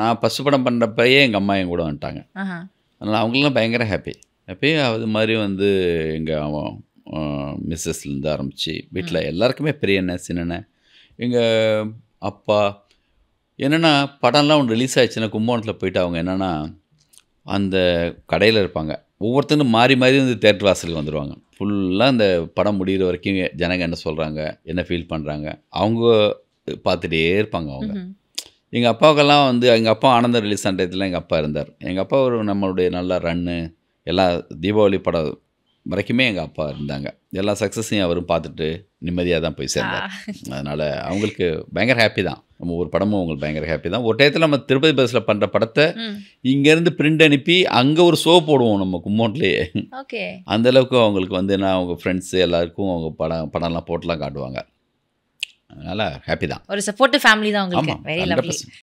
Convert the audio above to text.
நான் ஃபஸ்ட் படம் பண்ணுறப்பயே எங்கள் அம்மா என் கூட வந்துட்டாங்க அதனால் அவங்களாம் பயங்கர ஹாப்பி ஹாப்பி அது மாதிரி வந்து எங்கள் மிஸ்ஸஸ்லேருந்து ஆரம்பித்து வீட்டில் எல்லாருக்குமே பெரிய அண்ணன் சின்ன எங்கள் அப்பா என்னென்னா படம்லாம் ஒன்று ரிலீஸ் ஆகிடுச்சுன்னா கும்பகோணத்தில் போயிட்டு அவங்க என்னென்னா அந்த கடையில் இருப்பாங்க ஒவ்வொருத்தரும் மாறி மாறி வந்து தேட்டர் வாசலுக்கு வந்துடுவாங்க ஃபுல்லாக அந்த படம் முடிகிற வரைக்கும் ஜனங்க என்ன சொல்கிறாங்க என்ன ஃபீல் பண்ணுறாங்க அவங்க பார்த்துட்டே இருப்பாங்க அவங்க எங்கள் அப்பாவுக்கெல்லாம் வந்து எங்கள் அப்பா ஆனந்த ரிலீஸ் ஆன எங்கள் அப்பா இருந்தார் எங்கள் அப்பா ஒரு நம்மளுடைய நல்லா ரன்னு எல்லா தீபாவளி படம் வரைக்குமே எங்கள் அப்பா இருந்தாங்க எல்லா சக்ஸஸையும் அவரும் பார்த்துட்டு நிம்மதியாக தான் போய் சேர்ந்தார் அதனால் அவங்களுக்கு பயங்கர ஹாப்பி தான் நம்ம ஒரு படமும் அவங்களுக்கு பயங்கர ஹாப்பி தான் ஒரு டயத்தில் நம்ம திருப்பதி பஸ்ஸில் பண்ணுற படத்தை இங்கேருந்து பிரிண்ட் அனுப்பி அங்கே ஒரு ஷோ போடுவோம் நம்ம கும்மோட்லேயே அந்தளவுக்கு அவங்களுக்கு வந்து என்ன அவங்க ஃப்ரெண்ட்ஸு எல்லாருக்கும் அவங்க படம் படம்லாம் போட்டுலாம் காட்டுவாங்க நல்லா ஹாப்பி தான் ஒரு சப்போர்ட்டிவ் ஃபேமிலி தான் உங்களுக்கு வெரி லவ்லி